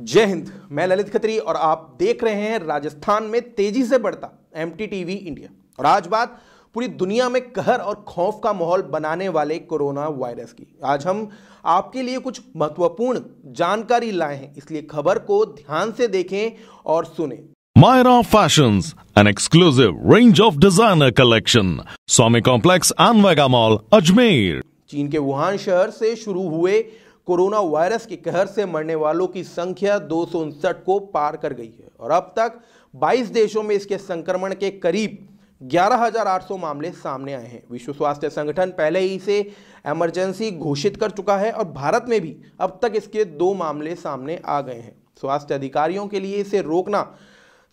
जय हिंद मैं ललित खत्री और आप देख रहे हैं राजस्थान में तेजी से बढ़ता एम टीवी इंडिया और आज बात पूरी दुनिया में कहर और खौफ का माहौल बनाने वाले कोरोना वायरस की आज हम आपके लिए कुछ महत्वपूर्ण जानकारी लाए हैं इसलिए खबर को ध्यान से देखें और सुने Myra fashion an exclusive range of designer collection Swami complex and Vega Mall, चीन के वुहान शहर से शुरू हुए कोरोना वायरस के कहर से मरने वालों की संख्या दो को पार कर गई है और अब तक 22 देशों में इसके संक्रमण के करीब 11,800 मामले सामने आए हैं विश्व स्वास्थ्य संगठन पहले ही इसे एमरजेंसी घोषित कर चुका है और भारत में भी अब तक इसके दो मामले सामने आ गए हैं स्वास्थ्य अधिकारियों के लिए इसे रोकना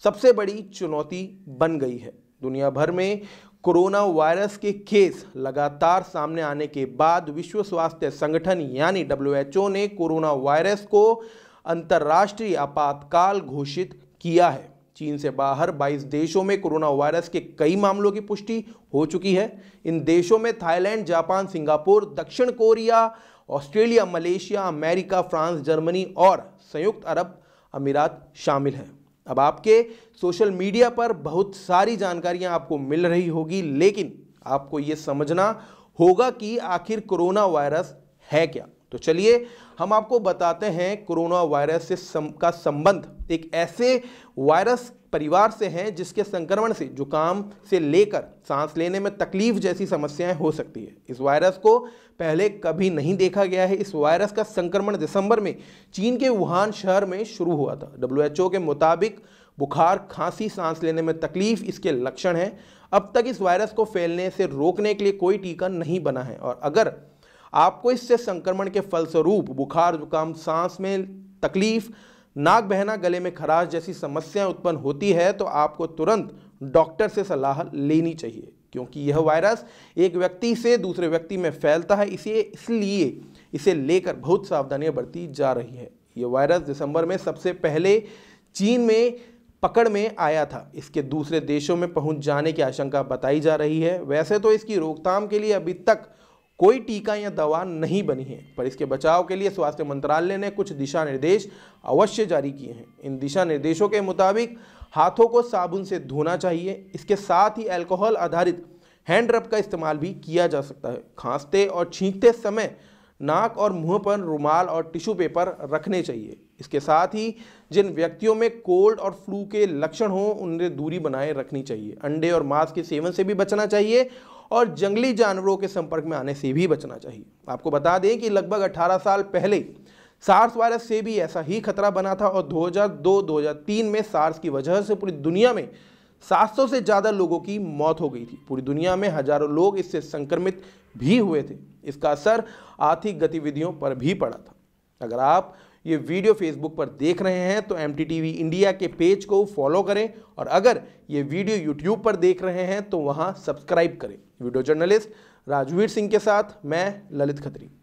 सबसे बड़ी चुनौती बन गई है दुनिया भर में कोरोना वायरस के केस लगातार सामने आने के बाद विश्व स्वास्थ्य संगठन यानी डब्ल्यूएचओ ने कोरोना वायरस को अंतर्राष्ट्रीय आपातकाल घोषित किया है चीन से बाहर 22 देशों में कोरोना वायरस के कई मामलों की पुष्टि हो चुकी है इन देशों में थाईलैंड जापान सिंगापुर दक्षिण Korea Australia Malaysia America France Germany और संयुक्त अरब अमीरात शामिल हैं अब आपके सोशल मीडिया पर बहुत सारी जानकारियां आपको मिल रही होगी लेकिन आपको ये समझना होगा कि आखिर कोरोना वायरस है क्या तो चलिए हम आपको बताते हैं कोरोना वायरस से सम, का संबंध एक ऐसे वायरस परिवार से हैं जिसके संक्रमण से जुकाम से लेकर सांस लेने में तकलीफ जैसी समस्याएं हो सकती है इस वायरस को पहले कभी नहीं देखा गया है इस वायरस का संक्रमण दिसंबर में चीन के वुहान शहर में शुरू हुआ था ओ के मुताबिक बुखार खांसी सांस लेने में तकलीफ इसके लक्षण हैं अब तक इस वायरस को फैलने से रोकने के लिए कोई टीका नहीं बना है और अगर आपको इससे संक्रमण के फलस्वरूप बुखार जुकाम सांस में तकलीफ नाक बहना गले में खराश जैसी समस्याएं उत्पन्न होती है तो आपको तुरंत डॉक्टर से सलाह लेनी चाहिए क्योंकि यह वायरस एक व्यक्ति से दूसरे व्यक्ति में फैलता है इसे इसलिए इसे लेकर बहुत सावधानियां बरती जा रही है यह वायरस दिसंबर में सबसे पहले चीन में पकड़ में आया था इसके दूसरे देशों में पहुंच जाने की आशंका बताई जा रही है वैसे तो इसकी रोकथाम के लिए अभी तक कोई टीका या दवा नहीं बनी है पर इसके बचाव के लिए स्वास्थ्य मंत्रालय ने कुछ दिशा निर्देश अवश्य जारी किए हैं इन दिशा निर्देशों के मुताबिक हाथों को साबुन से धोना चाहिए इसके साथ ही अल्कोहल आधारित हैंड रब का इस्तेमाल भी किया जा सकता है खांसते और छींकते समय नाक और मुंह पर रुमाल और टिश्यू पेपर रखने चाहिए इसके साथ ही जिन व्यक्तियों में कोल्ड और फ्लू के लक्षण हों उन्हें दूरी बनाए रखनी चाहिए अंडे और मांस के सेवन से भी बचना चाहिए और जंगली जानवरों के संपर्क में आने से भी बचना चाहिए आपको बता दें कि लगभग 18 साल पहले सार्स वायरस से भी ऐसा ही खतरा बना था और 2002-2003 में सार्स की वजह से पूरी दुनिया में 700 से ज़्यादा लोगों की मौत हो गई थी पूरी दुनिया में हजारों लोग इससे संक्रमित भी हुए थे इसका असर आर्थिक गतिविधियों पर भी पड़ा था अगर आप ये वीडियो फेसबुक पर देख रहे हैं तो एम इंडिया के पेज को फॉलो करें और अगर ये वीडियो यूट्यूब पर देख रहे हैं तो वहाँ सब्सक्राइब करें वीडियो जर्नलिस्ट राजवीर सिंह के साथ मैं ललित खत्री